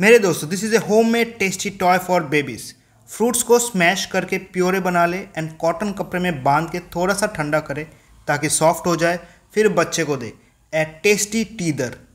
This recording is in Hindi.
मेरे दोस्तों this is a home made tasty toy for babies fruits को स्मैश करके प्योरे बना ले एंड कॉटन कपड़े में बांध के थोड़ा सा ठंडा करें ताकि सॉफ्ट हो जाए फिर बच्चे को दे ए टेस्टी टीदर